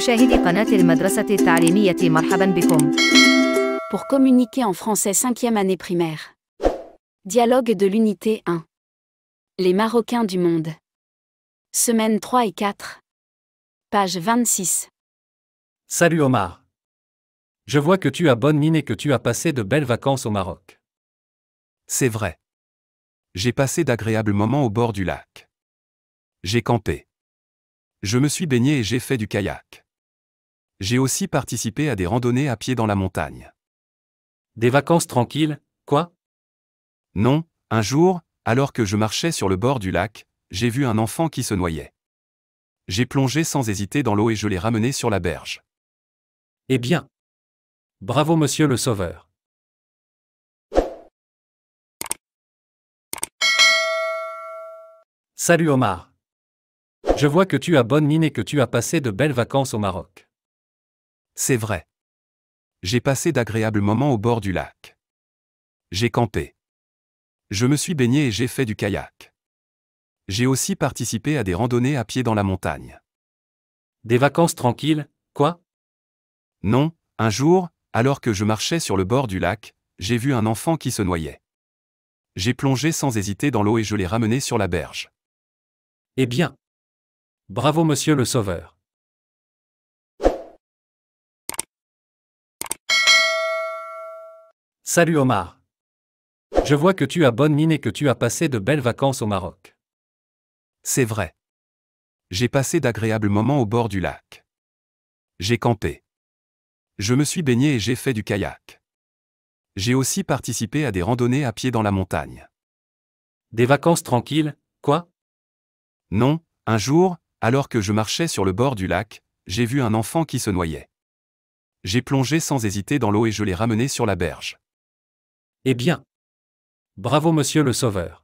Pour communiquer en français 5e année primaire. Dialogue de l'unité 1. Les Marocains du monde. Semaine 3 et 4. Page 26. Salut Omar. Je vois que tu as bonne mine et que tu as passé de belles vacances au Maroc. C'est vrai. J'ai passé d'agréables moments au bord du lac. J'ai campé. Je me suis baigné et j'ai fait du kayak. J'ai aussi participé à des randonnées à pied dans la montagne. Des vacances tranquilles, quoi Non, un jour, alors que je marchais sur le bord du lac, j'ai vu un enfant qui se noyait. J'ai plongé sans hésiter dans l'eau et je l'ai ramené sur la berge. Eh bien. Bravo monsieur le sauveur. Salut Omar. Je vois que tu as bonne mine et que tu as passé de belles vacances au Maroc. C'est vrai. J'ai passé d'agréables moments au bord du lac. J'ai campé. Je me suis baigné et j'ai fait du kayak. J'ai aussi participé à des randonnées à pied dans la montagne. Des vacances tranquilles, quoi Non, un jour, alors que je marchais sur le bord du lac, j'ai vu un enfant qui se noyait. J'ai plongé sans hésiter dans l'eau et je l'ai ramené sur la berge. Eh bien. Bravo monsieur le sauveur. Salut Omar. Je vois que tu as bonne mine et que tu as passé de belles vacances au Maroc. C'est vrai. J'ai passé d'agréables moments au bord du lac. J'ai campé. Je me suis baigné et j'ai fait du kayak. J'ai aussi participé à des randonnées à pied dans la montagne. Des vacances tranquilles, quoi Non, un jour, alors que je marchais sur le bord du lac, j'ai vu un enfant qui se noyait. J'ai plongé sans hésiter dans l'eau et je l'ai ramené sur la berge. Eh bien. Bravo Monsieur le Sauveur.